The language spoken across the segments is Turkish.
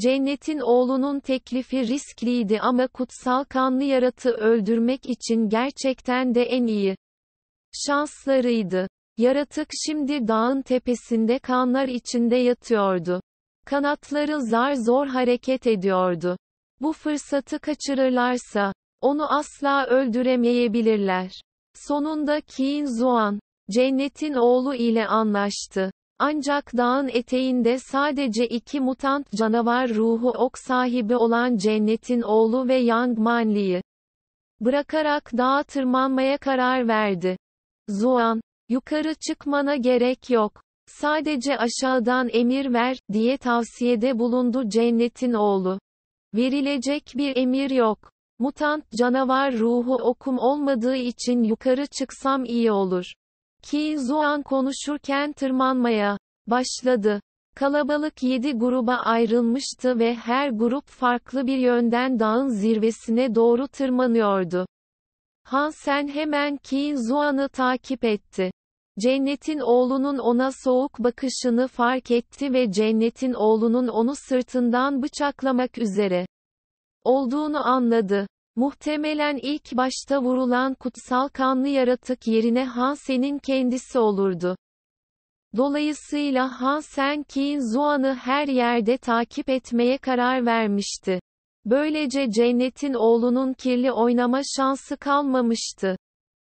Cennet'in oğlunun teklifi riskliydi ama kutsal kanlı yaratı öldürmek için gerçekten de en iyi şanslarıydı. Yaratık şimdi dağın tepesinde kanlar içinde yatıyordu. Kanatları zar zor hareket ediyordu. Bu fırsatı kaçırırlarsa, onu asla öldüremeyebilirler. Sonunda Qin Zuan, cennetin oğlu ile anlaştı. Ancak dağın eteğinde sadece iki mutant canavar ruhu ok sahibi olan Cennet'in oğlu ve Yang Manli'yi bırakarak dağa tırmanmaya karar verdi. Zuan, yukarı çıkmana gerek yok. Sadece aşağıdan emir ver, diye tavsiyede bulundu Cennet'in oğlu. Verilecek bir emir yok. Mutant canavar ruhu okum olmadığı için yukarı çıksam iyi olur. Ki Zuan konuşurken tırmanmaya başladı. Kalabalık 7 gruba ayrılmıştı ve her grup farklı bir yönden dağın zirvesine doğru tırmanıyordu. Hansen hemen Ki Zuan'ı takip etti. Cennetin oğlunun ona soğuk bakışını fark etti ve Cennetin oğlunun onu sırtından bıçaklamak üzere olduğunu anladı. Muhtemelen ilk başta vurulan kutsal kanlı yaratık yerine Hansen'in kendisi olurdu. Dolayısıyla Hansen, Sen Qin Zuan'ı her yerde takip etmeye karar vermişti. Böylece cennetin oğlunun kirli oynama şansı kalmamıştı.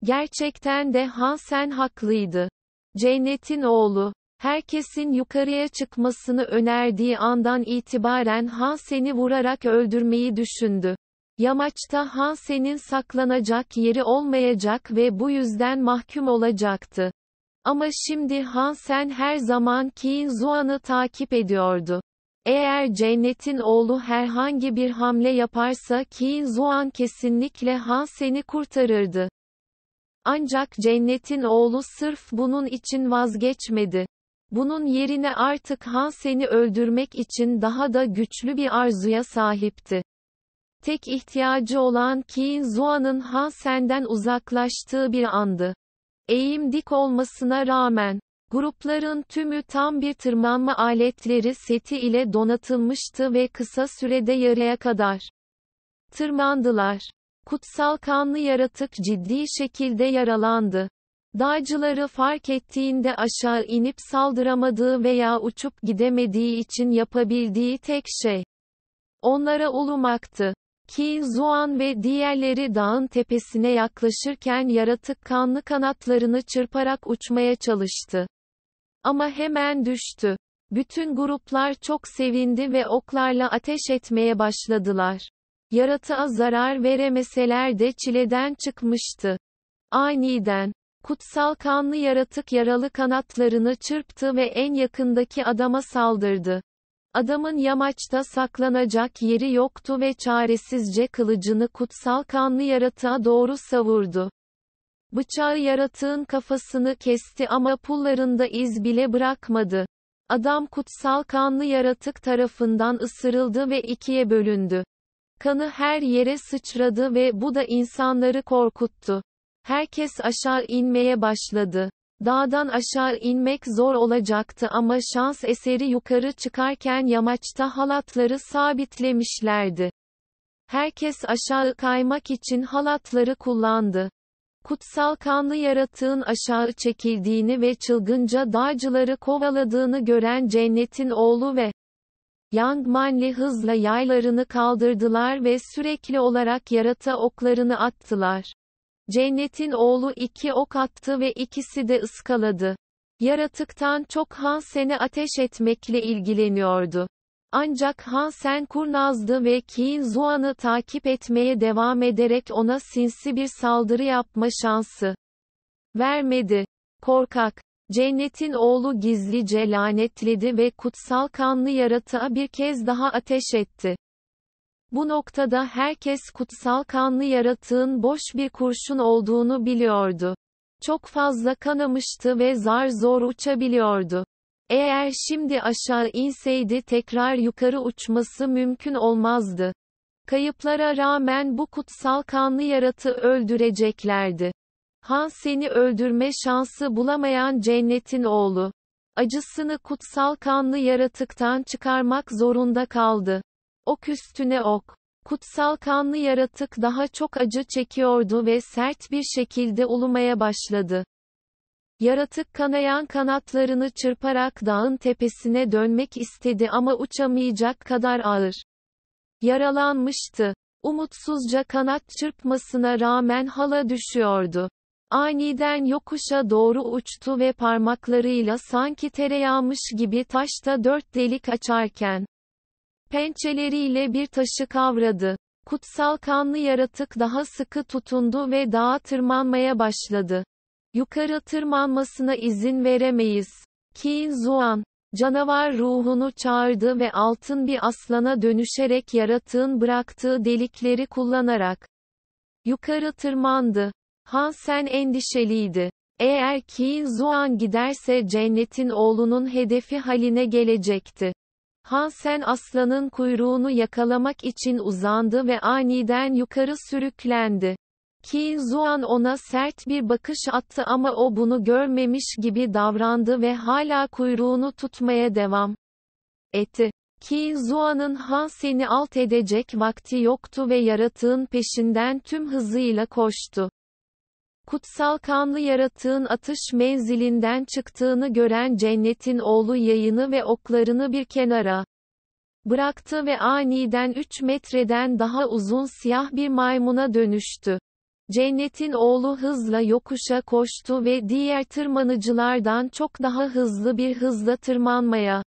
Gerçekten de Hansen haklıydı. Cennetin oğlu, herkesin yukarıya çıkmasını önerdiği andan itibaren Hanseni vurarak öldürmeyi düşündü. Yamaçta Hansen'in saklanacak yeri olmayacak ve bu yüzden mahkum olacaktı. Ama şimdi Hansen her zaman Qin Zuan'ı takip ediyordu. Eğer Cennet'in oğlu herhangi bir hamle yaparsa Qin Zuan kesinlikle Hansen'i kurtarırdı. Ancak Cennet'in oğlu sırf bunun için vazgeçmedi. Bunun yerine artık Hansen'i öldürmek için daha da güçlü bir arzuya sahipti. Tek ihtiyacı olan Qin Zuan'ın Han Sen'den uzaklaştığı bir andı. Eğim dik olmasına rağmen, Grupların tümü tam bir tırmanma aletleri seti ile donatılmıştı ve kısa sürede yarıya kadar tırmandılar. Kutsal kanlı yaratık ciddi şekilde yaralandı. Dağcıları fark ettiğinde aşağı inip saldıramadığı veya uçup gidemediği için yapabildiği tek şey onlara ulumaktı. Ki Zuan ve diğerleri dağın tepesine yaklaşırken yaratık kanlı kanatlarını çırparak uçmaya çalıştı. Ama hemen düştü. Bütün gruplar çok sevindi ve oklarla ateş etmeye başladılar. Yaratığa zarar veremeseler de çileden çıkmıştı. Aniden, kutsal kanlı yaratık yaralı kanatlarını çırptı ve en yakındaki adama saldırdı. Adamın yamaçta saklanacak yeri yoktu ve çaresizce kılıcını kutsal kanlı yaratığa doğru savurdu. Bıçağı yaratığın kafasını kesti ama pullarında iz bile bırakmadı. Adam kutsal kanlı yaratık tarafından ısırıldı ve ikiye bölündü. Kanı her yere sıçradı ve bu da insanları korkuttu. Herkes aşağı inmeye başladı. Dağdan aşağı inmek zor olacaktı ama şans eseri yukarı çıkarken yamaçta halatları sabitlemişlerdi. Herkes aşağı kaymak için halatları kullandı. Kutsal kanlı yaratığın aşağı çekildiğini ve çılgınca dağcıları kovaladığını gören cennetin oğlu ve Yang Manli hızla yaylarını kaldırdılar ve sürekli olarak yarata oklarını attılar. Cennet'in oğlu iki ok attı ve ikisi de ıskaladı. Yaratıktan çok han Hansen'e ateş etmekle ilgileniyordu. Ancak han sen kurnazdı ve Qin Zuan'ı takip etmeye devam ederek ona sinsi bir saldırı yapma şansı vermedi. Korkak, Cennet'in oğlu gizlice lanetledi ve kutsal kanlı yaratığa bir kez daha ateş etti. Bu noktada herkes kutsal kanlı yaratığın boş bir kurşun olduğunu biliyordu. Çok fazla kanamıştı ve zar zor uçabiliyordu. Eğer şimdi aşağı inseydi tekrar yukarı uçması mümkün olmazdı. Kayıplara rağmen bu kutsal kanlı yaratı öldüreceklerdi. Han seni öldürme şansı bulamayan cennetin oğlu. Acısını kutsal kanlı yaratıktan çıkarmak zorunda kaldı ok üstüne ok. Kutsal kanlı yaratık daha çok acı çekiyordu ve sert bir şekilde ulumaya başladı. Yaratık kanayan kanatlarını çırparak dağın tepesine dönmek istedi ama uçamayacak kadar ağır. Yaralanmıştı. Umutsuzca kanat çırpmasına rağmen hala düşüyordu. Aniden yokuşa doğru uçtu ve parmaklarıyla sanki tereyağmış gibi taşta dört delik açarken Pençeleriyle bir taşı kavradı. Kutsal kanlı yaratık daha sıkı tutundu ve dağa tırmanmaya başladı. Yukarı tırmanmasına izin veremeyiz. Qin Zuan, canavar ruhunu çağırdı ve altın bir aslana dönüşerek yaratığın bıraktığı delikleri kullanarak yukarı tırmandı. Hansen endişeliydi. Eğer Qin Zuan giderse cennetin oğlunun hedefi haline gelecekti. Hansen aslanın kuyruğunu yakalamak için uzandı ve aniden yukarı sürüklendi. Qin Zuan ona sert bir bakış attı ama o bunu görmemiş gibi davrandı ve hala kuyruğunu tutmaya devam etti. Qin Zuan'ın Hansen'i alt edecek vakti yoktu ve yaratığın peşinden tüm hızıyla koştu kutsal kanlı yaratığın atış menzilinden çıktığını gören cennetin oğlu yayını ve oklarını bir kenara bıraktı ve aniden 3 metreden daha uzun siyah bir maymuna dönüştü. Cennetin oğlu hızla yokuşa koştu ve diğer tırmanıcılardan çok daha hızlı bir hızla tırmanmaya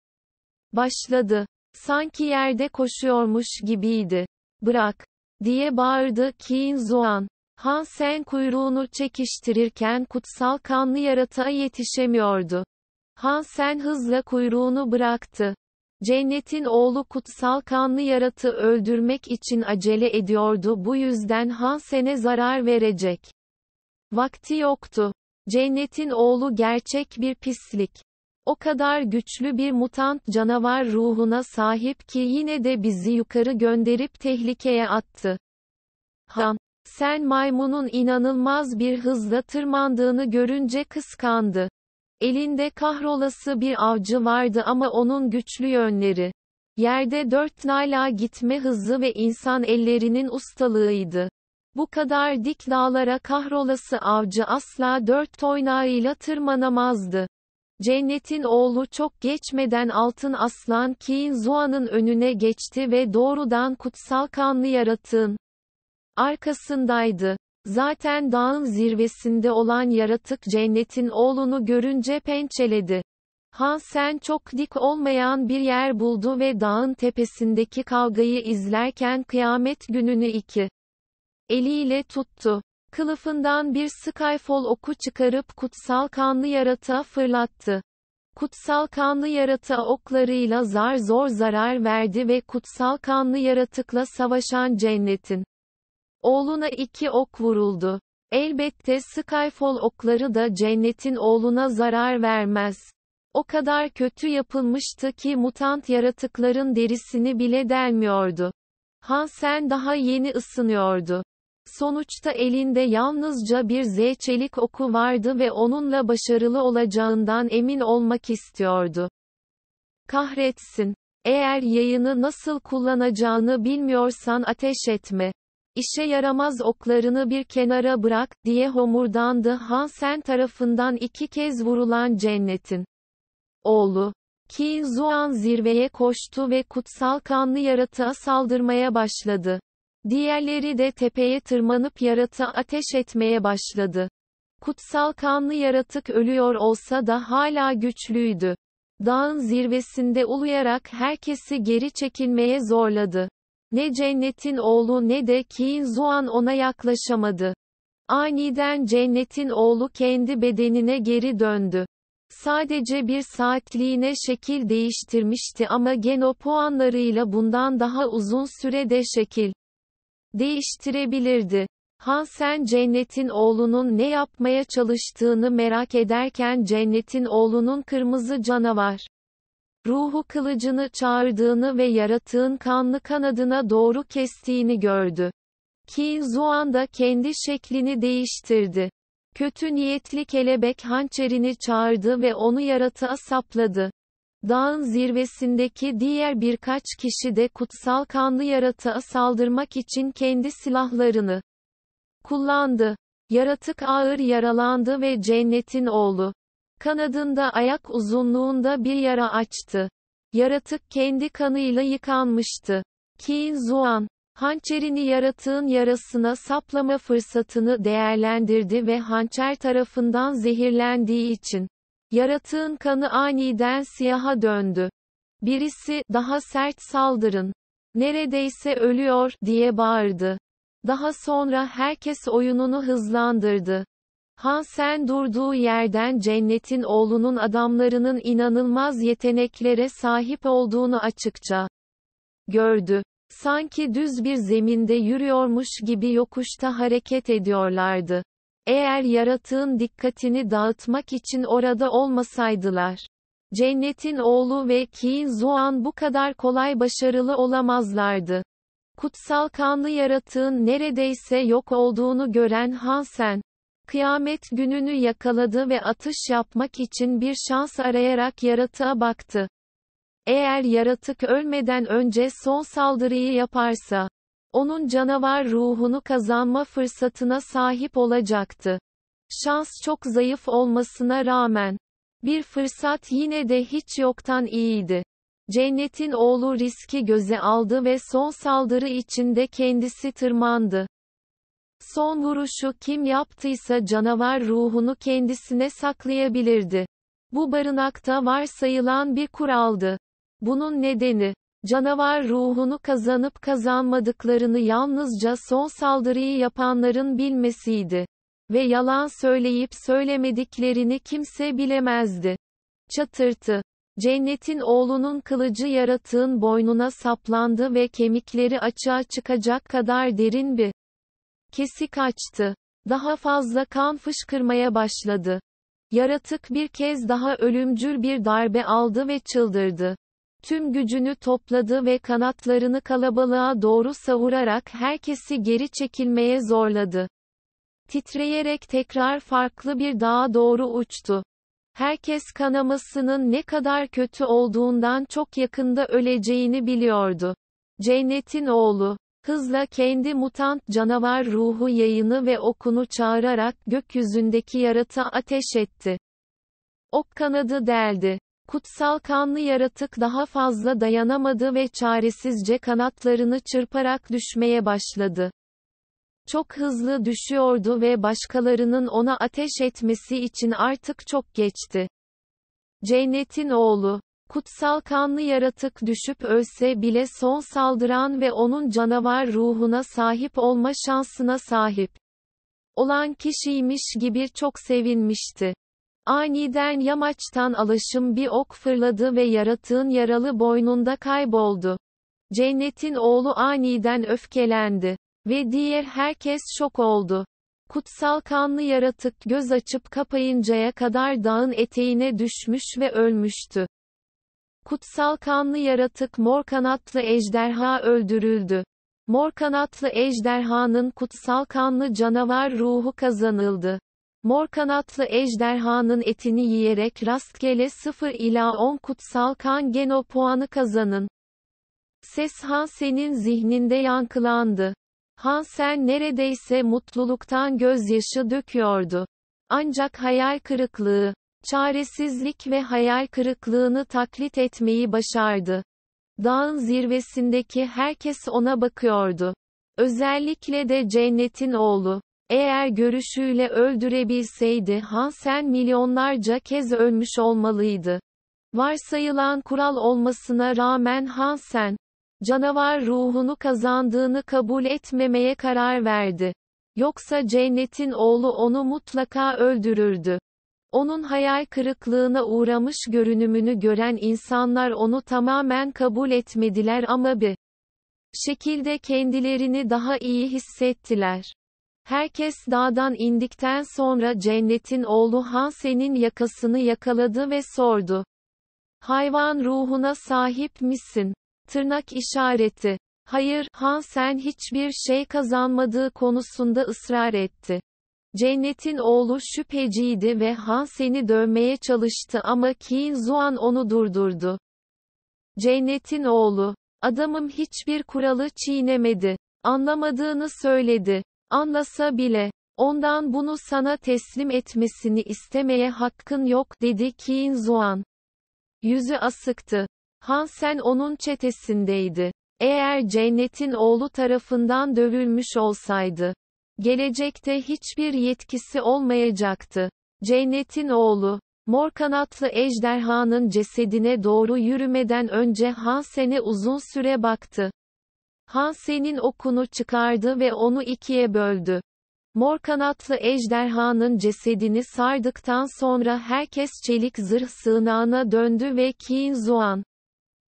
başladı. Sanki yerde koşuyormuş gibiydi. Bırak, diye bağırdı Qin Zuan. Hansen kuyruğunu çekiştirirken kutsal kanlı yaratığa yetişemiyordu. Hansen hızla kuyruğunu bıraktı. Cennetin oğlu kutsal kanlı yaratı öldürmek için acele ediyordu bu yüzden Hansen'e zarar verecek. Vakti yoktu. Cennetin oğlu gerçek bir pislik. O kadar güçlü bir mutant canavar ruhuna sahip ki yine de bizi yukarı gönderip tehlikeye attı. Han sen maymunun inanılmaz bir hızla tırmandığını görünce kıskandı. Elinde kahrolası bir avcı vardı ama onun güçlü yönleri. Yerde dört nayla gitme hızı ve insan ellerinin ustalığıydı. Bu kadar dik dağlara kahrolası avcı asla dört toynağıyla tırmanamazdı. Cennetin oğlu çok geçmeden altın aslan Kiin Zuan'ın önüne geçti ve doğrudan kutsal kanlı yaratığın arkasındaydı. Zaten dağın zirvesinde olan yaratık cennetin oğlunu görünce pençeledi. Hansen çok dik olmayan bir yer buldu ve dağın tepesindeki kavgayı izlerken kıyamet gününü iki eliyle tuttu. Kılıfından bir Skyfall oku çıkarıp kutsal kanlı yaratığa fırlattı. Kutsal kanlı yaratığa oklarıyla zar zor zarar verdi ve kutsal kanlı yaratıkla savaşan cennetin Oğluna iki ok vuruldu. Elbette Skyfall okları da cennetin oğluna zarar vermez. O kadar kötü yapılmıştı ki mutant yaratıkların derisini bile delmiyordu. Hansen daha yeni ısınıyordu. Sonuçta elinde yalnızca bir Z çelik oku vardı ve onunla başarılı olacağından emin olmak istiyordu. Kahretsin. Eğer yayını nasıl kullanacağını bilmiyorsan ateş etme. İşe yaramaz oklarını bir kenara bırak, diye homurdandı Hansen tarafından iki kez vurulan cennetin. Oğlu, Qin Zuan zirveye koştu ve kutsal kanlı yaratığa saldırmaya başladı. Diğerleri de tepeye tırmanıp yaratığa ateş etmeye başladı. Kutsal kanlı yaratık ölüyor olsa da hala güçlüydü. Dağın zirvesinde uluyarak herkesi geri çekilmeye zorladı. Ne cennetin oğlu ne de Kiin Zuan ona yaklaşamadı. Aniden cennetin oğlu kendi bedenine geri döndü. Sadece bir saatliğine şekil değiştirmişti ama geno puanlarıyla bundan daha uzun sürede şekil değiştirebilirdi. Hansen Cennet'in oğlunun ne yapmaya çalıştığını merak ederken Cennet'in oğlunun kırmızı canavar ruhu kılıcını çağırdığını ve yaratığın kanlı kanadına doğru kestiğini gördü. Qin Zuan da kendi şeklini değiştirdi. Kötü niyetli kelebek hançerini çağırdı ve onu yaratığa sapladı. Dağın zirvesindeki diğer birkaç kişi de kutsal kanlı yaratığa saldırmak için kendi silahlarını kullandı. Yaratık ağır yaralandı ve cennetin oğlu, Kanadında ayak uzunluğunda bir yara açtı. Yaratık kendi kanıyla yıkanmıştı. Qin Zuan, hançerini yaratığın yarasına saplama fırsatını değerlendirdi ve hançer tarafından zehirlendiği için yaratığın kanı aniden siyaha döndü. Birisi, daha sert saldırın. Neredeyse ölüyor, diye bağırdı. Daha sonra herkes oyununu hızlandırdı. Hansen durduğu yerden cennetin oğlunun adamlarının inanılmaz yeteneklere sahip olduğunu açıkça gördü. Sanki düz bir zeminde yürüyormuş gibi yokuşta hareket ediyorlardı. Eğer yaratığın dikkatini dağıtmak için orada olmasaydılar, Cennet'in oğlu ve Qin Zuan bu kadar kolay başarılı olamazlardı. Kutsal kanlı yaratığın neredeyse yok olduğunu gören Hansen, Kıyamet gününü yakaladı ve atış yapmak için bir şans arayarak yaratığa baktı. Eğer yaratık ölmeden önce son saldırıyı yaparsa, onun canavar ruhunu kazanma fırsatına sahip olacaktı. Şans çok zayıf olmasına rağmen, bir fırsat yine de hiç yoktan iyiydi. Cennetin oğlu riski göze aldı ve son saldırı içinde kendisi tırmandı. Son vuruşu kim yaptıysa canavar ruhunu kendisine saklayabilirdi. Bu barınakta varsayılan bir kuraldı. Bunun nedeni, canavar ruhunu kazanıp kazanmadıklarını yalnızca son saldırıyı yapanların bilmesiydi. Ve yalan söyleyip söylemediklerini kimse bilemezdi. Çatırtı. Cennetin oğlunun kılıcı yaratığın boynuna saplandı ve kemikleri açığa çıkacak kadar derin bir Kesik açtı. Daha fazla kan fışkırmaya başladı. Yaratık bir kez daha ölümcül bir darbe aldı ve çıldırdı. Tüm gücünü topladı ve kanatlarını kalabalığa doğru savurarak herkesi geri çekilmeye zorladı. Titreyerek tekrar farklı bir dağa doğru uçtu. Herkes kanamasının ne kadar kötü olduğundan çok yakında öleceğini biliyordu. Cennetin oğlu Hızla kendi mutant canavar ruhu yayını ve okunu çağırarak gökyüzündeki yarata ateş etti. Ok kanadı deldi. Kutsal kanlı yaratık daha fazla dayanamadı ve çaresizce kanatlarını çırparak düşmeye başladı. Çok hızlı düşüyordu ve başkalarının ona ateş etmesi için artık çok geçti. Cennet'in oğlu kutsal kanlı yaratık düşüp ölse bile son saldıran ve onun canavar ruhuna sahip olma şansına sahip olan kişiymiş gibi çok sevinmişti. Aniden yamaçtan alaşım bir ok fırladı ve yaratığın yaralı boynunda kayboldu. Cennetin oğlu aniden öfkelendi ve diğer herkes şok oldu. Kutsal kanlı yaratık göz açıp kapayıncaya kadar dağın eteğine düşmüş ve ölmüştü. Kutsal kanlı yaratık mor kanatlı ejderha öldürüldü. Mor kanatlı ejderhanın kutsal kanlı canavar ruhu kazanıldı. Mor kanatlı ejderhanın etini yiyerek rastgele 0 ila 10 kutsal kan geno puanı kazanın. Ses Hansen'in zihninde yankılandı. Hansen neredeyse mutluluktan gözyaşı döküyordu. Ancak hayal kırıklığı, çaresizlik ve hayal kırıklığını taklit etmeyi başardı. Dağın zirvesindeki herkes ona bakıyordu. Özellikle de cennetin oğlu. Eğer görüşüyle öldürebilseydi Hansen milyonlarca kez ölmüş olmalıydı. Varsayılan kural olmasına rağmen Hansen, canavar ruhunu kazandığını kabul etmemeye karar verdi. Yoksa cennetin oğlu onu mutlaka öldürürdü onun hayal kırıklığına uğramış görünümünü gören insanlar onu tamamen kabul etmediler ama bir şekilde kendilerini daha iyi hissettiler. Herkes dağdan indikten sonra cennetin oğlu Hansen'in yakasını yakaladı ve sordu. Hayvan ruhuna sahip misin? Tırnak işareti. Hayır, Hansen hiçbir şey kazanmadığı konusunda ısrar etti. Cennet'in oğlu şüpheciydi ve Han Sen'i dövmeye çalıştı ama Qin Zuan onu durdurdu. Cennet'in oğlu, adamım hiçbir kuralı çiğnemedi. Anlamadığını söyledi. Anlasa bile, ondan bunu sana teslim etmesini istemeye hakkın yok dedi Qin Zuan. Yüzü asıktı. Han Sen onun çetesindeydi. Eğer cennetin oğlu tarafından dövülmüş olsaydı, gelecekte hiçbir yetkisi olmayacaktı. Cennet'in oğlu, mor kanatlı ejderhanın cesedine doğru yürümeden önce Hansen'e uzun süre baktı. Hansen'in okunu çıkardı ve onu ikiye böldü. Mor kanatlı ejderhanın cesedini sardıktan sonra herkes çelik zırh sığınağına döndü ve K'in Zuan.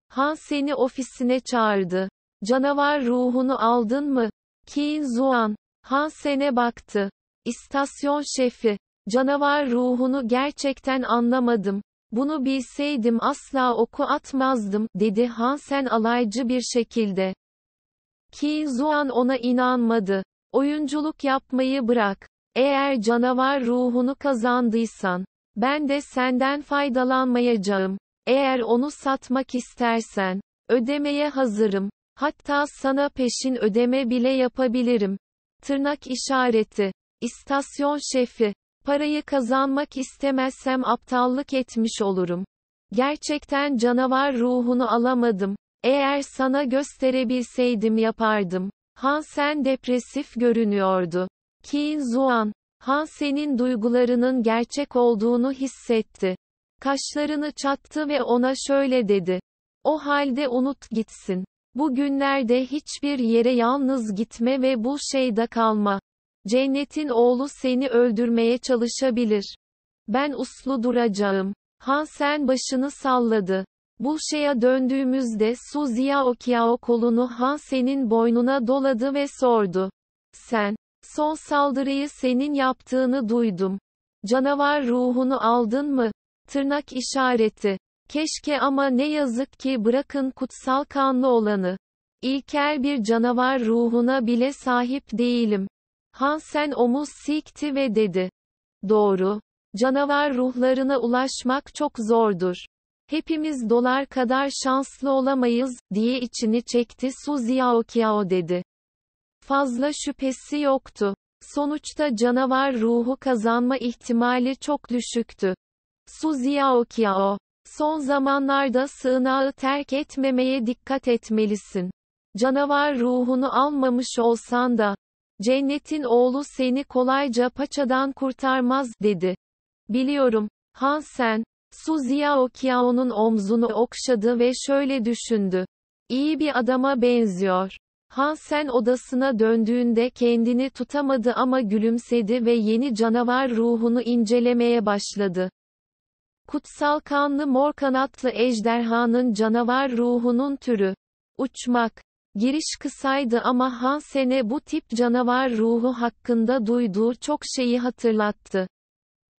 Hansen'i ofisine çağırdı. Canavar ruhunu aldın mı? K'in Zuan, Hansen'e baktı. İstasyon şefi. Canavar ruhunu gerçekten anlamadım. Bunu bilseydim asla oku atmazdım, dedi Hansen alaycı bir şekilde. Ki Zuan ona inanmadı. Oyunculuk yapmayı bırak. Eğer canavar ruhunu kazandıysan, ben de senden faydalanmayacağım. Eğer onu satmak istersen, ödemeye hazırım. Hatta sana peşin ödeme bile yapabilirim. Tırnak işareti. İstasyon şefi. Parayı kazanmak istemezsem aptallık etmiş olurum. Gerçekten canavar ruhunu alamadım. Eğer sana gösterebilseydim yapardım. Hansen depresif görünüyordu. Qin Zuan. Hansen'in duygularının gerçek olduğunu hissetti. Kaşlarını çattı ve ona şöyle dedi. O halde unut gitsin. Bugünlerde hiçbir yere yalnız gitme ve bu şeyde kalma. Cennetin oğlu seni öldürmeye çalışabilir. Ben uslu duracağım. Hansen başını salladı. Bu şeye döndüğümüzde Suzia Okiao kolunu Hansen'in boynuna doladı ve sordu. Sen, son saldırıyı senin yaptığını duydum. Canavar ruhunu aldın mı? Tırnak işareti. Keşke ama ne yazık ki bırakın kutsal kanlı olanı. İlkel bir canavar ruhuna bile sahip değilim. Hansen omuz silkti ve dedi. Doğru. Canavar ruhlarına ulaşmak çok zordur. Hepimiz dolar kadar şanslı olamayız, diye içini çekti Suzy Aokiao dedi. Fazla şüphesi yoktu. Sonuçta canavar ruhu kazanma ihtimali çok düşüktü. Suzy Aokiao Son zamanlarda sığınağı terk etmemeye dikkat etmelisin. Canavar ruhunu almamış olsan da, cennetin oğlu seni kolayca paçadan kurtarmaz, dedi. Biliyorum, Hansen, Suziya Okiao'nun omzunu okşadı ve şöyle düşündü. İyi bir adama benziyor. Hansen odasına döndüğünde kendini tutamadı ama gülümsedi ve yeni canavar ruhunu incelemeye başladı. Kutsal kanlı mor kanatlı ejderhanın canavar ruhunun türü. Uçmak. Giriş kısaydı ama Hansen'e bu tip canavar ruhu hakkında duyduğu çok şeyi hatırlattı.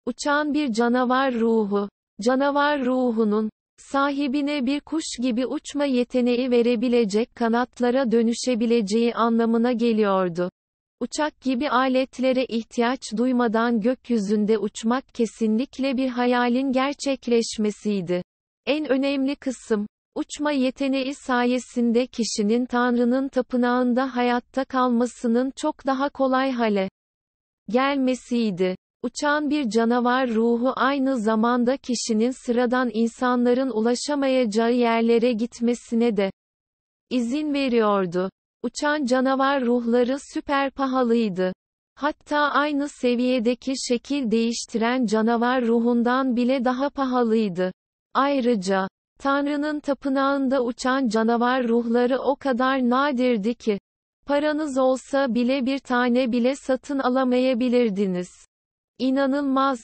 Uçan bir canavar ruhu. Canavar ruhunun, sahibine bir kuş gibi uçma yeteneği verebilecek kanatlara dönüşebileceği anlamına geliyordu. Uçak gibi aletlere ihtiyaç duymadan gökyüzünde uçmak kesinlikle bir hayalin gerçekleşmesiydi. En önemli kısım, uçma yeteneği sayesinde kişinin Tanrı'nın tapınağında hayatta kalmasının çok daha kolay hale gelmesiydi. Uçan bir canavar ruhu aynı zamanda kişinin sıradan insanların ulaşamayacağı yerlere gitmesine de izin veriyordu. Uçan canavar ruhları süper pahalıydı. Hatta aynı seviyedeki şekil değiştiren canavar ruhundan bile daha pahalıydı. Ayrıca, Tanrı'nın tapınağında uçan canavar ruhları o kadar nadirdi ki, paranız olsa bile bir tane bile satın alamayabilirdiniz. İnanılmaz.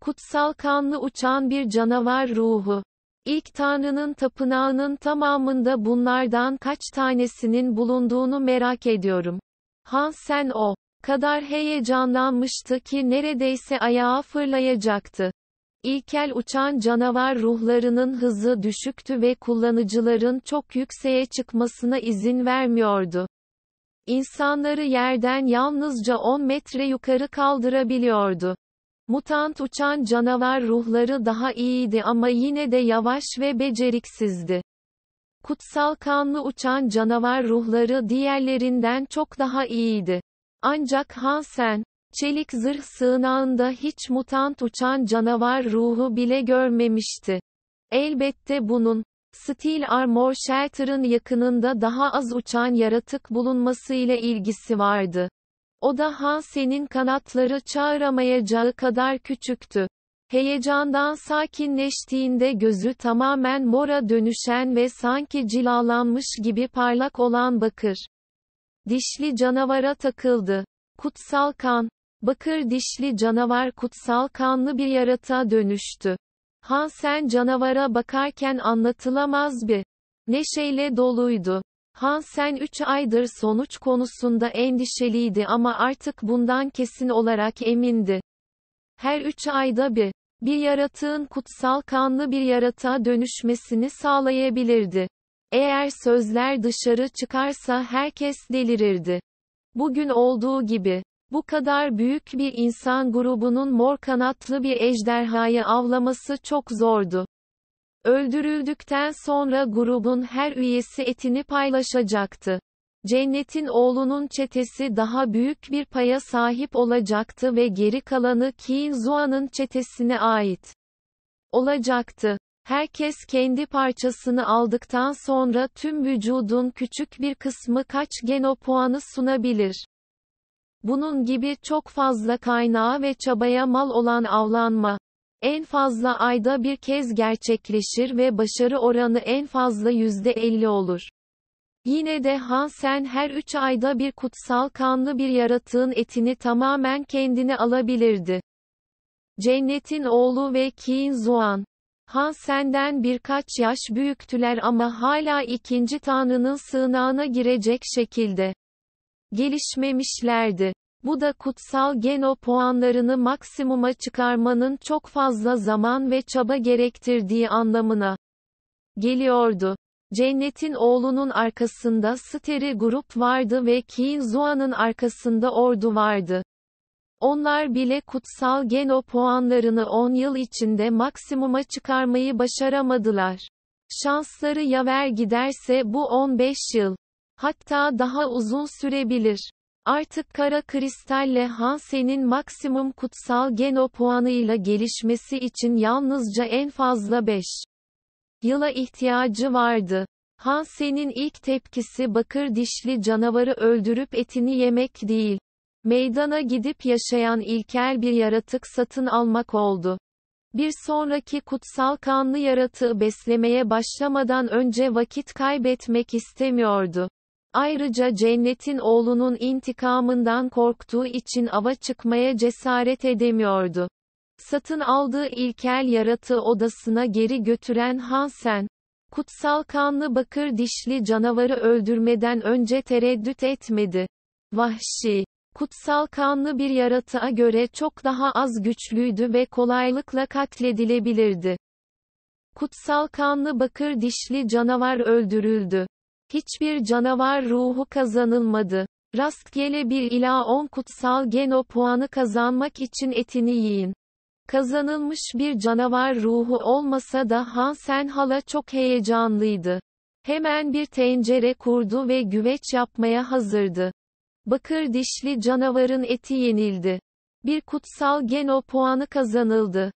Kutsal kanlı uçan bir canavar ruhu. İlk Tanrı'nın tapınağının tamamında bunlardan kaç tanesinin bulunduğunu merak ediyorum. Hansen o kadar heyecanlanmıştı ki neredeyse ayağa fırlayacaktı. İlkel uçan canavar ruhlarının hızı düşüktü ve kullanıcıların çok yükseğe çıkmasına izin vermiyordu. İnsanları yerden yalnızca 10 metre yukarı kaldırabiliyordu. Mutant uçan canavar ruhları daha iyiydi ama yine de yavaş ve beceriksizdi. Kutsal kanlı uçan canavar ruhları diğerlerinden çok daha iyiydi. Ancak Hansen, çelik zırh sığınağında hiç mutant uçan canavar ruhu bile görmemişti. Elbette bunun, Steel Armor Shelter'ın yakınında daha az uçan yaratık bulunmasıyla ilgisi vardı. O da Hansen'in kanatları çağıramayacağı kadar küçüktü. Heyecandan sakinleştiğinde gözü tamamen mora dönüşen ve sanki cilalanmış gibi parlak olan bakır. Dişli canavara takıldı. Kutsal kan. Bakır dişli canavar kutsal kanlı bir yarata dönüştü. Hansen canavara bakarken anlatılamaz bir neşeyle doluydu. Hansen 3 aydır sonuç konusunda endişeliydi ama artık bundan kesin olarak emindi. Her 3 ayda bir, bir yaratığın kutsal kanlı bir yaratığa dönüşmesini sağlayabilirdi. Eğer sözler dışarı çıkarsa herkes delirirdi. Bugün olduğu gibi, bu kadar büyük bir insan grubunun mor kanatlı bir ejderhayı avlaması çok zordu. Öldürüldükten sonra grubun her üyesi etini paylaşacaktı. Cennet'in oğlunun çetesi daha büyük bir paya sahip olacaktı ve geri kalanı Qin Zuan'ın çetesine ait olacaktı. Herkes kendi parçasını aldıktan sonra tüm vücudun küçük bir kısmı kaç geno puanı sunabilir. Bunun gibi çok fazla kaynağa ve çabaya mal olan avlanma en fazla ayda bir kez gerçekleşir ve başarı oranı en fazla %50 olur. Yine de Hansen her 3 ayda bir kutsal kanlı bir yaratığın etini tamamen kendine alabilirdi. Cennetin oğlu ve Kiin Zuan. Hansen'den birkaç yaş büyüktüler ama hala ikinci tanrının sığınağına girecek şekilde gelişmemişlerdi. Bu da kutsal geno puanlarını maksimuma çıkarmanın çok fazla zaman ve çaba gerektirdiği anlamına geliyordu. Cennetin oğlunun arkasında Steri grup vardı ve Kiin Zua'nın arkasında ordu vardı. Onlar bile kutsal geno puanlarını 10 yıl içinde maksimuma çıkarmayı başaramadılar. Şansları yaver giderse bu 15 yıl. Hatta daha uzun sürebilir. Artık kara kristalle Hansen'in maksimum kutsal geno puanıyla gelişmesi için yalnızca en fazla 5 yıla ihtiyacı vardı. Hansen'in ilk tepkisi bakır dişli canavarı öldürüp etini yemek değil. Meydana gidip yaşayan ilkel bir yaratık satın almak oldu. Bir sonraki kutsal kanlı yaratığı beslemeye başlamadan önce vakit kaybetmek istemiyordu. Ayrıca cennetin oğlunun intikamından korktuğu için ava çıkmaya cesaret edemiyordu. Satın aldığı ilkel yaratığı odasına geri götüren Hansen, kutsal kanlı bakır dişli canavarı öldürmeden önce tereddüt etmedi. Vahşi, kutsal kanlı bir yaratığa göre çok daha az güçlüydü ve kolaylıkla katledilebilirdi. Kutsal kanlı bakır dişli canavar öldürüldü. Hiçbir canavar ruhu kazanılmadı. Rastgele bir ila 10 kutsal geno puanı kazanmak için etini yiyin. Kazanılmış bir canavar ruhu olmasa da Hansen hala çok heyecanlıydı. Hemen bir tencere kurdu ve güveç yapmaya hazırdı. Bakır dişli canavarın eti yenildi. Bir kutsal geno puanı kazanıldı.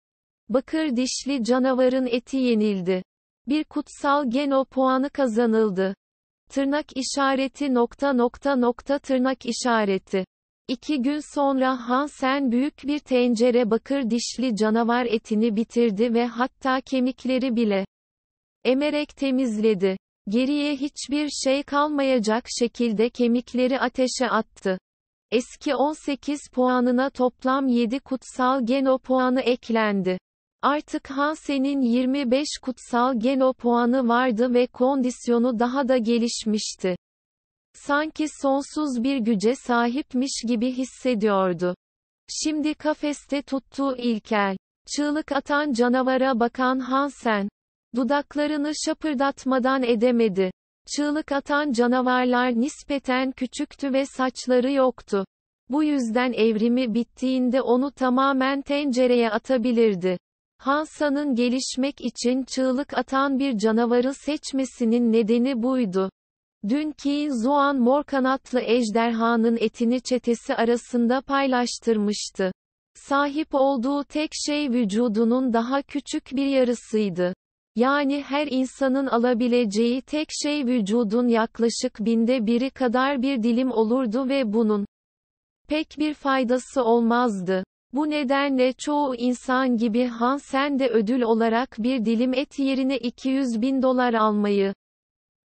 Bakır dişli canavarın eti yenildi. Bir kutsal geno puanı kazanıldı tırnak işareti nokta nokta nokta tırnak işareti. İki gün sonra Hansen büyük bir tencere bakır dişli canavar etini bitirdi ve hatta kemikleri bile emerek temizledi. Geriye hiçbir şey kalmayacak şekilde kemikleri ateşe attı. Eski 18 puanına toplam 7 kutsal geno puanı eklendi. Artık Hansen'in 25 kutsal geno puanı vardı ve kondisyonu daha da gelişmişti. Sanki sonsuz bir güce sahipmiş gibi hissediyordu. Şimdi kafeste tuttuğu ilkel, çığlık atan canavara bakan Hansen, dudaklarını şapırdatmadan edemedi. Çığlık atan canavarlar nispeten küçüktü ve saçları yoktu. Bu yüzden evrimi bittiğinde onu tamamen tencereye atabilirdi. Hansa'nın gelişmek için çığlık atan bir canavarı seçmesinin nedeni buydu. Dün Ki Zuan mor kanatlı ejderhanın etini çetesi arasında paylaştırmıştı. Sahip olduğu tek şey vücudunun daha küçük bir yarısıydı. Yani her insanın alabileceği tek şey vücudun yaklaşık binde biri kadar bir dilim olurdu ve bunun pek bir faydası olmazdı. Bu nedenle çoğu insan gibi Hansen de ödül olarak bir dilim et yerine 200 bin dolar almayı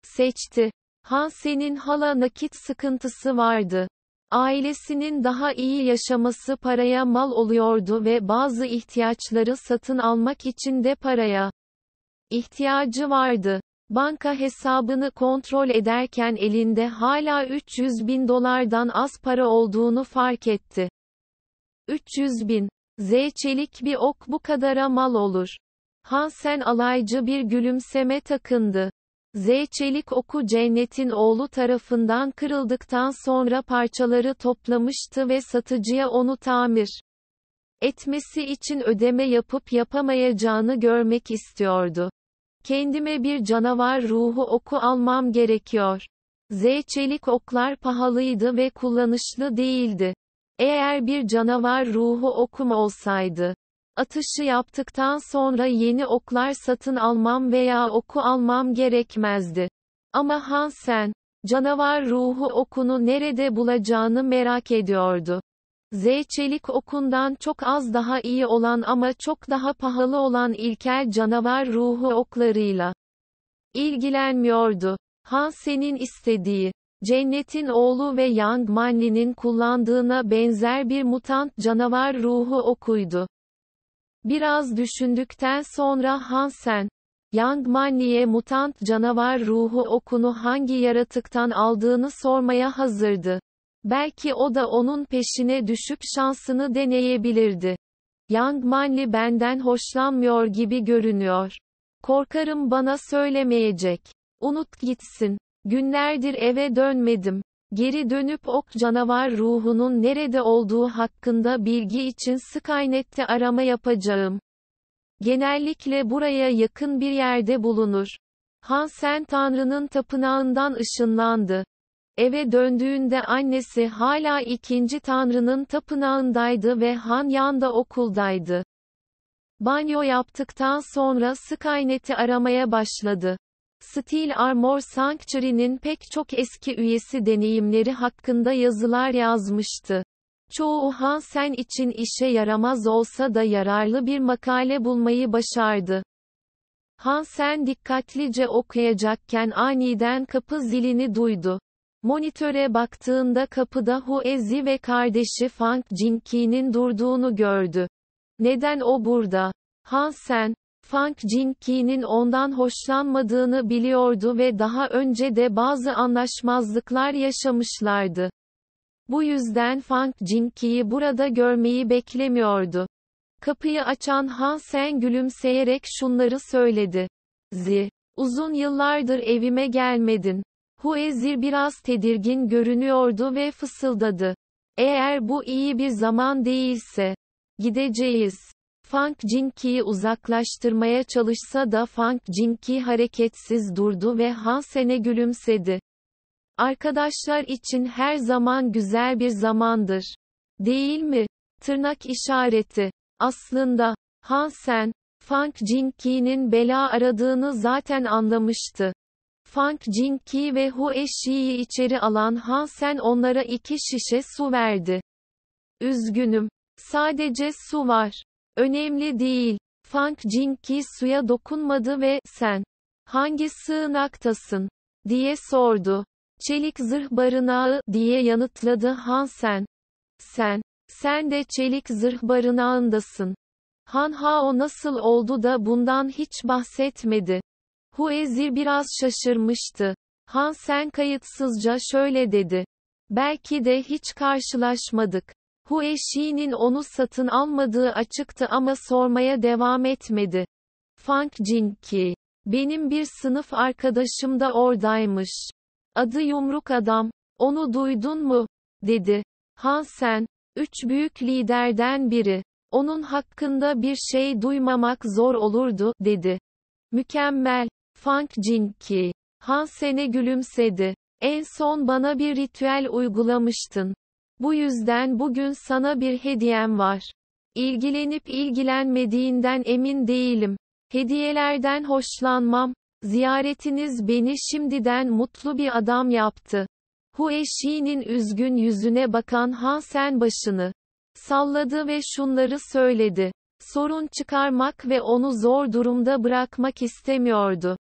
seçti. Hansen'in hala nakit sıkıntısı vardı. Ailesinin daha iyi yaşaması paraya mal oluyordu ve bazı ihtiyaçları satın almak için de paraya ihtiyacı vardı. Banka hesabını kontrol ederken elinde hala 300 bin dolardan az para olduğunu fark etti. 300 bin. Z çelik bir ok bu kadara mal olur. Hansen alaycı bir gülümseme takındı. Z çelik oku cennetin oğlu tarafından kırıldıktan sonra parçaları toplamıştı ve satıcıya onu tamir etmesi için ödeme yapıp yapamayacağını görmek istiyordu. Kendime bir canavar ruhu oku almam gerekiyor. Z çelik oklar pahalıydı ve kullanışlı değildi. Eğer bir canavar ruhu okum olsaydı, atışı yaptıktan sonra yeni oklar satın almam veya oku almam gerekmezdi. Ama Hansen, canavar ruhu okunu nerede bulacağını merak ediyordu. Z çelik okundan çok az daha iyi olan ama çok daha pahalı olan ilkel canavar ruhu oklarıyla ilgilenmiyordu. Hansen'in istediği Cennet'in oğlu ve Yang Manli'nin kullandığına benzer bir mutant canavar ruhu okuydu. Biraz düşündükten sonra Hansen, Yang Manli'ye mutant canavar ruhu okunu hangi yaratıktan aldığını sormaya hazırdı. Belki o da onun peşine düşüp şansını deneyebilirdi. Yang Manli benden hoşlanmıyor gibi görünüyor. Korkarım bana söylemeyecek. Unut gitsin. Günlerdir eve dönmedim. Geri dönüp ok canavar ruhunun nerede olduğu hakkında bilgi için Skynet'te arama yapacağım. Genellikle buraya yakın bir yerde bulunur. Hansen Tanrı'nın tapınağından ışınlandı. Eve döndüğünde annesi hala ikinci Tanrı'nın tapınağındaydı ve Han Yan'da okuldaydı. Banyo yaptıktan sonra Skynet'i aramaya başladı. Steel Armor Sanctuary'nin pek çok eski üyesi deneyimleri hakkında yazılar yazmıştı. Çoğu Hansen için işe yaramaz olsa da yararlı bir makale bulmayı başardı. Hansen dikkatlice okuyacakken aniden kapı zilini duydu. Monitöre baktığında kapıda Hu Ezi ve kardeşi Fang Jinki'nin durduğunu gördü. Neden o burada? Hansen, Fang Jinki'nin ondan hoşlanmadığını biliyordu ve daha önce de bazı anlaşmazlıklar yaşamışlardı. Bu yüzden Fang Jinki'yi burada görmeyi beklemiyordu. Kapıyı açan Han Sen gülümseyerek şunları söyledi. Zi, uzun yıllardır evime gelmedin. Huezir biraz tedirgin görünüyordu ve fısıldadı. Eğer bu iyi bir zaman değilse, gideceğiz. Fang Jinki'yi uzaklaştırmaya çalışsa da Fang Jinki hareketsiz durdu ve Hansen'e gülümsedi. Arkadaşlar için her zaman güzel bir zamandır. Değil mi? Tırnak işareti. Aslında, Hansen, Fang Jinki'nin bela aradığını zaten anlamıştı. Fang Jinki ve Hue Shi'yi içeri alan Hansen onlara iki şişe su verdi. Üzgünüm. Sadece su var. Önemli değil. Funk Jinki suya dokunmadı ve sen hangi sığınaktasın diye sordu. Çelik zırh barınağı diye yanıtladı Hansen. Sen, sen sen de çelik zırh barınağındasın. Han ha o nasıl oldu da bundan hiç bahsetmedi. Hu Huezir biraz şaşırmıştı. Hansen kayıtsızca şöyle dedi. Belki de hiç karşılaşmadık. Hueşi'nin onu satın almadığı açıktı ama sormaya devam etmedi. Fang Jinki. Benim bir sınıf arkadaşım da oradaymış. Adı Yumruk Adam. Onu duydun mu? dedi. Hansen, üç büyük liderden biri. Onun hakkında bir şey duymamak zor olurdu, dedi. Mükemmel. Fang Jinki. Hansen'e gülümsedi. En son bana bir ritüel uygulamıştın. Bu yüzden bugün sana bir hediyem var. İlgilenip ilgilenmediğinden emin değilim. Hediyelerden hoşlanmam. Ziyaretiniz beni şimdiden mutlu bir adam yaptı. Hu Hueşi'nin üzgün yüzüne bakan Hansen başını salladı ve şunları söyledi. Sorun çıkarmak ve onu zor durumda bırakmak istemiyordu.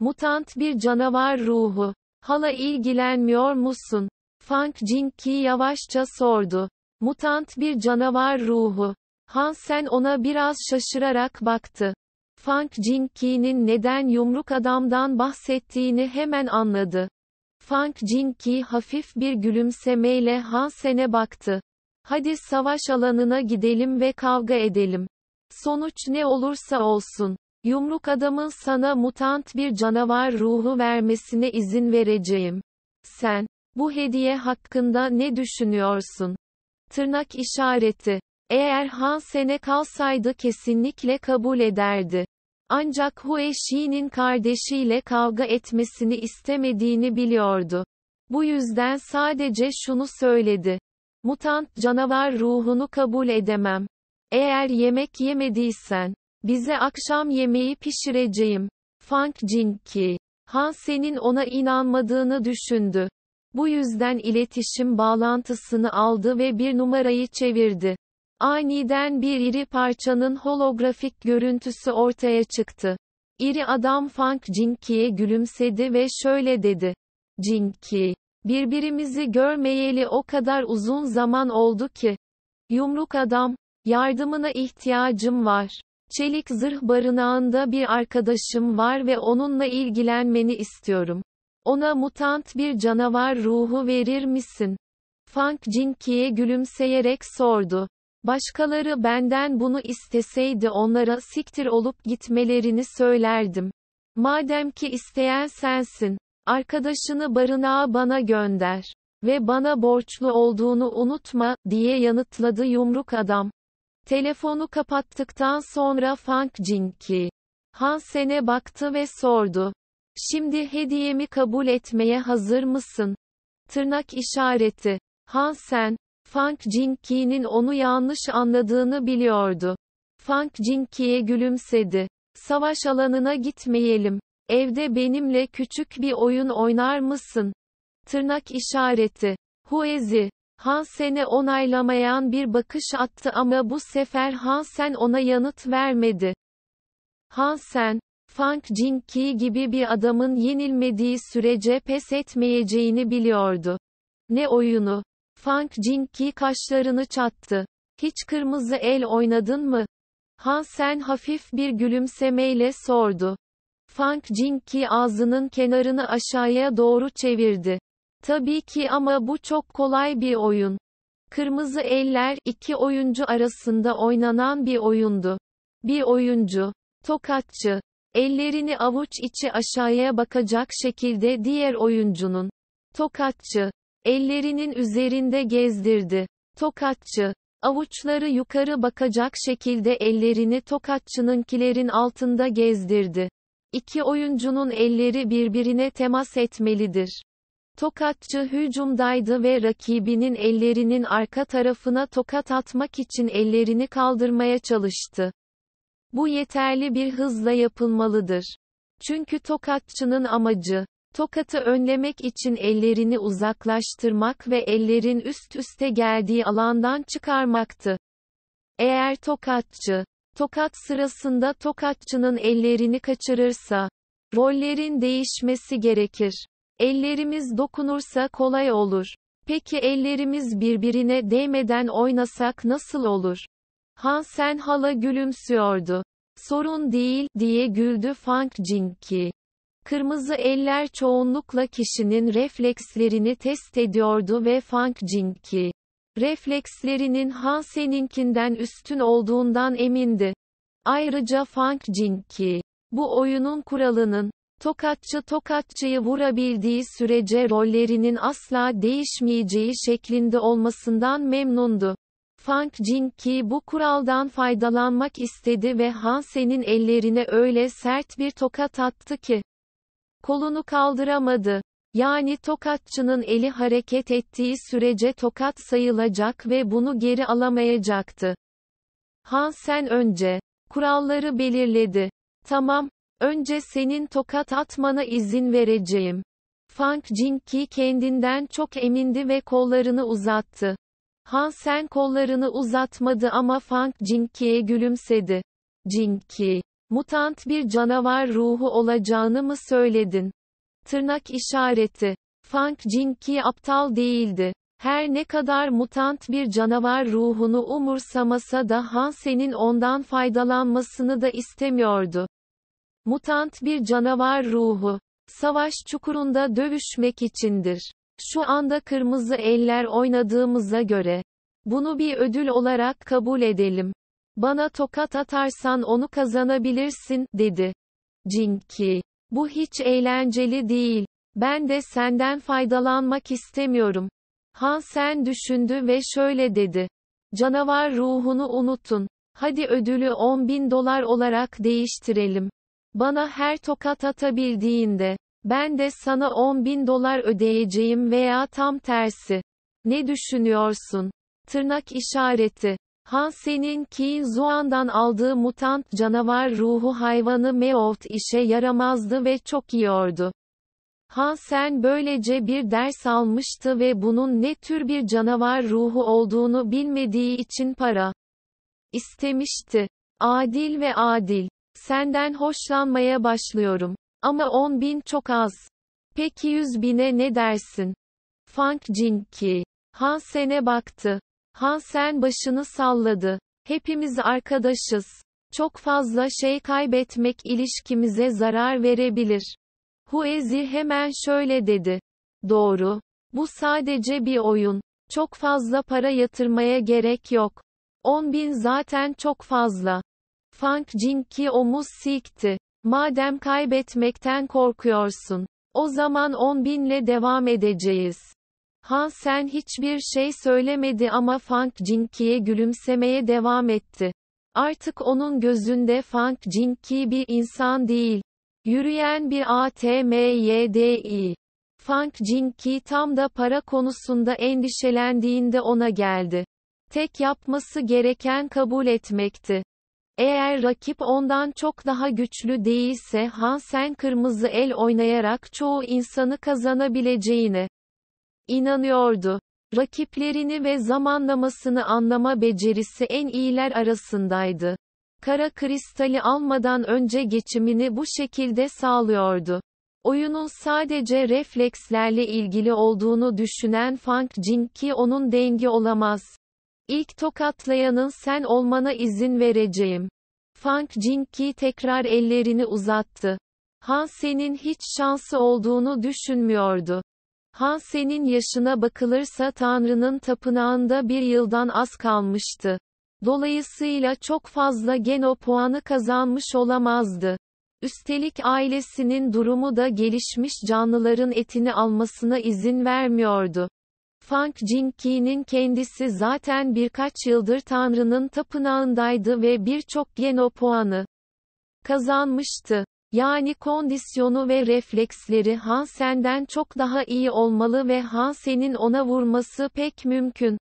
Mutant bir canavar ruhu. Hala ilgilenmiyor musun? Fang Jingki yavaşça sordu. Mutant bir canavar ruhu. Hansen ona biraz şaşırarak baktı. Fang Jingki'nin neden yumruk adamdan bahsettiğini hemen anladı. Fang Jingki hafif bir gülümsemeyle Hansen'e baktı. Hadi savaş alanına gidelim ve kavga edelim. Sonuç ne olursa olsun. Yumruk adamın sana mutant bir canavar ruhu vermesine izin vereceğim. Sen, bu hediye hakkında ne düşünüyorsun? Tırnak işareti. Eğer Han Sene kalsaydı kesinlikle kabul ederdi. Ancak Hue Shi'nin kardeşiyle kavga etmesini istemediğini biliyordu. Bu yüzden sadece şunu söyledi. Mutant canavar ruhunu kabul edemem. Eğer yemek yemediysen, bize akşam yemeği pişireceğim. Fang Jin ki, Han Sen'in ona inanmadığını düşündü. Bu yüzden iletişim bağlantısını aldı ve bir numarayı çevirdi. Aniden bir iri parçanın holografik görüntüsü ortaya çıktı. İri adam Funk Jinki'ye gülümsedi ve şöyle dedi. Jinki, birbirimizi görmeyeli o kadar uzun zaman oldu ki. Yumruk adam, yardımına ihtiyacım var. Çelik zırh barınağında bir arkadaşım var ve onunla ilgilenmeni istiyorum. Ona mutant bir canavar ruhu verir misin? Funk Jinki'ye gülümseyerek sordu. Başkaları benden bunu isteseydi onlara siktir olup gitmelerini söylerdim. Madem ki isteyen sensin. Arkadaşını barınağa bana gönder. Ve bana borçlu olduğunu unutma, diye yanıtladı yumruk adam. Telefonu kapattıktan sonra Funk Jinki. Hansen'e baktı ve sordu. Şimdi hediyemi kabul etmeye hazır mısın? Tırnak işareti. Hansen, Funk Jinki'nin onu yanlış anladığını biliyordu. Funk Jinki'ye gülümsedi. Savaş alanına gitmeyelim. Evde benimle küçük bir oyun oynar mısın? Tırnak işareti. Huezi. Hansen'e onaylamayan bir bakış attı ama bu sefer Hansen ona yanıt vermedi. Hansen, Fang Jinki gibi bir adamın yenilmediği sürece pes etmeyeceğini biliyordu. Ne oyunu? Fang Jinki kaşlarını çattı. Hiç kırmızı el oynadın mı? Hansen hafif bir gülümsemeyle sordu. Fang Jinki ağzının kenarını aşağıya doğru çevirdi. Tabii ki ama bu çok kolay bir oyun. Kırmızı eller iki oyuncu arasında oynanan bir oyundu. Bir oyuncu, tokatçı, Ellerini avuç içi aşağıya bakacak şekilde diğer oyuncunun tokatçı ellerinin üzerinde gezdirdi. Tokatçı avuçları yukarı bakacak şekilde ellerini tokatçınınkilerin altında gezdirdi. İki oyuncunun elleri birbirine temas etmelidir. Tokatçı hücumdaydı ve rakibinin ellerinin arka tarafına tokat atmak için ellerini kaldırmaya çalıştı. Bu yeterli bir hızla yapılmalıdır. Çünkü tokatçının amacı, tokatı önlemek için ellerini uzaklaştırmak ve ellerin üst üste geldiği alandan çıkarmaktı. Eğer tokatçı, tokat sırasında tokatçının ellerini kaçırırsa, rollerin değişmesi gerekir. Ellerimiz dokunursa kolay olur. Peki ellerimiz birbirine değmeden oynasak nasıl olur? Hansen hala gülümsüyordu. Sorun değil, diye güldü Frank Jinki. Kırmızı eller çoğunlukla kişinin reflekslerini test ediyordu ve Frank Jinki. Reflekslerinin Hansen'inkinden üstün olduğundan emindi. Ayrıca Frank Jinki. Bu oyunun kuralının, tokatçı tokatçıyı vurabildiği sürece rollerinin asla değişmeyeceği şeklinde olmasından memnundu. Frank Jinki bu kuraldan faydalanmak istedi ve Hansen'in ellerine öyle sert bir tokat attı ki kolunu kaldıramadı. Yani tokatçının eli hareket ettiği sürece tokat sayılacak ve bunu geri alamayacaktı. Hansen önce kuralları belirledi. Tamam, önce senin tokat atmana izin vereceğim. Funk Jinki kendinden çok emindi ve kollarını uzattı. Hansen kollarını uzatmadı ama Fang Jinki'ye gülümsedi. Jinki, mutant bir canavar ruhu olacağını mı söyledin? Tırnak işareti. Fang Jinki aptal değildi. Her ne kadar mutant bir canavar ruhunu umursamasa da Hansen'in ondan faydalanmasını da istemiyordu. Mutant bir canavar ruhu, savaş çukurunda dövüşmek içindir. Şu anda kırmızı eller oynadığımıza göre. Bunu bir ödül olarak kabul edelim. Bana tokat atarsan onu kazanabilirsin, dedi. Cinki. Bu hiç eğlenceli değil. Ben de senden faydalanmak istemiyorum. Han Sen düşündü ve şöyle dedi. Canavar ruhunu unutun. Hadi ödülü 10 bin dolar olarak değiştirelim. Bana her tokat atabildiğinde, ben de sana 10 bin dolar ödeyeceğim veya tam tersi. Ne düşünüyorsun? Tırnak işareti. Hansen'in Ki Zuan'dan aldığı mutant canavar ruhu hayvanı Meowt işe yaramazdı ve çok yiyordu. Hansen böylece bir ders almıştı ve bunun ne tür bir canavar ruhu olduğunu bilmediği için para istemişti. Adil ve adil. Senden hoşlanmaya başlıyorum. Ama 10 bin çok az. Peki 100 bine ne dersin? Funk Jinki. Hansen'e baktı. Hansen başını salladı. Hepimiz arkadaşız. Çok fazla şey kaybetmek ilişkimize zarar verebilir. Huezi hemen şöyle dedi. Doğru. Bu sadece bir oyun. Çok fazla para yatırmaya gerek yok. 10 bin zaten çok fazla. Funk Jinki omuz silkti. Madem kaybetmekten korkuyorsun, o zaman 10 binle devam edeceğiz. Han Sen hiçbir şey söylemedi ama Funk Jinki'ye gülümsemeye devam etti. Artık onun gözünde Funk Jinki bir insan değil. Yürüyen bir ATMYDI. Funk Jinki tam da para konusunda endişelendiğinde ona geldi. Tek yapması gereken kabul etmekti. Eğer rakip ondan çok daha güçlü değilse Hansen kırmızı el oynayarak çoğu insanı kazanabileceğini inanıyordu. Rakiplerini ve zamanlamasını anlama becerisi en iyiler arasındaydı. Kara kristali almadan önce geçimini bu şekilde sağlıyordu. Oyunun sadece reflekslerle ilgili olduğunu düşünen Fang Jin ki onun dengi olamaz. İlk tokatlayanın sen olmana izin vereceğim. Funk Jinki tekrar ellerini uzattı. Hansen'in hiç şansı olduğunu düşünmüyordu. Hansen'in yaşına bakılırsa Tanrı'nın tapınağında bir yıldan az kalmıştı. Dolayısıyla çok fazla geno puanı kazanmış olamazdı. Üstelik ailesinin durumu da gelişmiş canlıların etini almasına izin vermiyordu. Fang Jingqi'nin kendisi zaten birkaç yıldır Tanrı'nın tapınağındaydı ve birçok geno puanı kazanmıştı. Yani kondisyonu ve refleksleri Hansen'den çok daha iyi olmalı ve Hansen'in ona vurması pek mümkün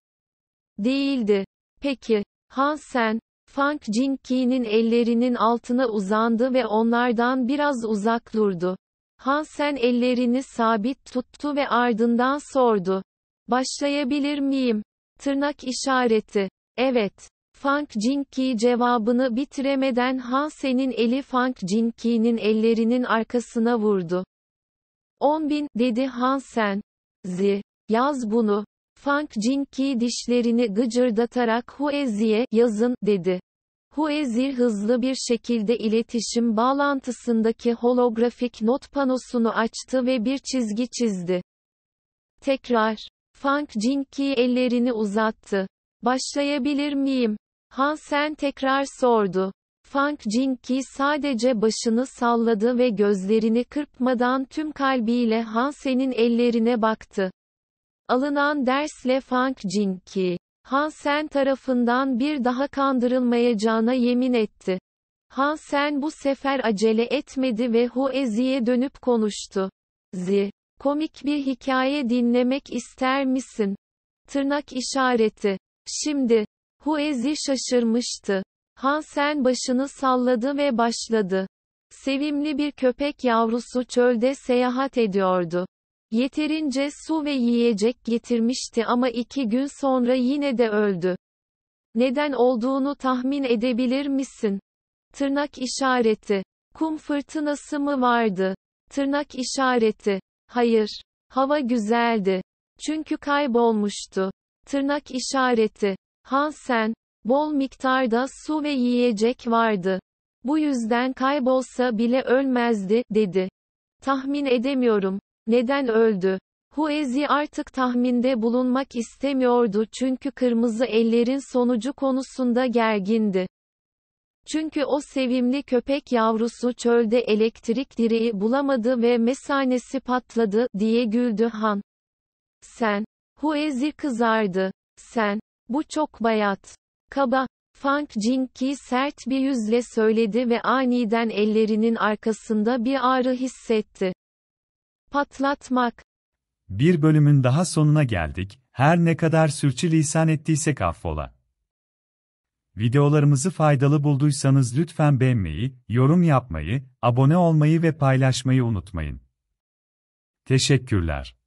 değildi. Peki, Hansen, Fang Jingqi'nin ellerinin altına uzandı ve onlardan biraz uzak durdu. Hansen ellerini sabit tuttu ve ardından sordu. Başlayabilir miyim? Tırnak işareti. Evet. Funk Jinki cevabını bitiremeden Hansen'in eli Funk Jinki'nin ellerinin arkasına vurdu. 10 bin, dedi Hansen. Sen. Zi. Yaz bunu. Funk Jinki dişlerini gıcırdatarak Huezi'ye yazın, dedi. Huezir hızlı bir şekilde iletişim bağlantısındaki holografik not panosunu açtı ve bir çizgi çizdi. Tekrar. Fang Jingki ellerini uzattı. Başlayabilir miyim? Hansen tekrar sordu. Fang Jingki sadece başını salladı ve gözlerini kırpmadan tüm kalbiyle Hansen'in ellerine baktı. Alınan dersle Fang Jingki, Hansen tarafından bir daha kandırılmayacağına yemin etti. Hansen bu sefer acele etmedi ve Huezi'ye dönüp konuştu. Zi, Komik bir hikaye dinlemek ister misin? Tırnak işareti. Şimdi. Huezi şaşırmıştı. Hansen başını salladı ve başladı. Sevimli bir köpek yavrusu çölde seyahat ediyordu. Yeterince su ve yiyecek getirmişti ama iki gün sonra yine de öldü. Neden olduğunu tahmin edebilir misin? Tırnak işareti. Kum fırtınası mı vardı? Tırnak işareti. Hayır. Hava güzeldi. Çünkü kaybolmuştu. Tırnak işareti. Hansen, bol miktarda su ve yiyecek vardı. Bu yüzden kaybolsa bile ölmezdi, dedi. Tahmin edemiyorum. Neden öldü? Huezi artık tahminde bulunmak istemiyordu çünkü kırmızı ellerin sonucu konusunda gergindi. Çünkü o sevimli köpek yavrusu çölde elektrik direği bulamadı ve mesanesi patladı, diye güldü Han. Sen. Huezi kızardı. Sen. Bu çok bayat. Kaba. Funk Jinki sert bir yüzle söyledi ve aniden ellerinin arkasında bir ağrı hissetti. Patlatmak. Bir bölümün daha sonuna geldik, her ne kadar sürçülisan ettiysek affola. Videolarımızı faydalı bulduysanız lütfen beğenmeyi, yorum yapmayı, abone olmayı ve paylaşmayı unutmayın. Teşekkürler.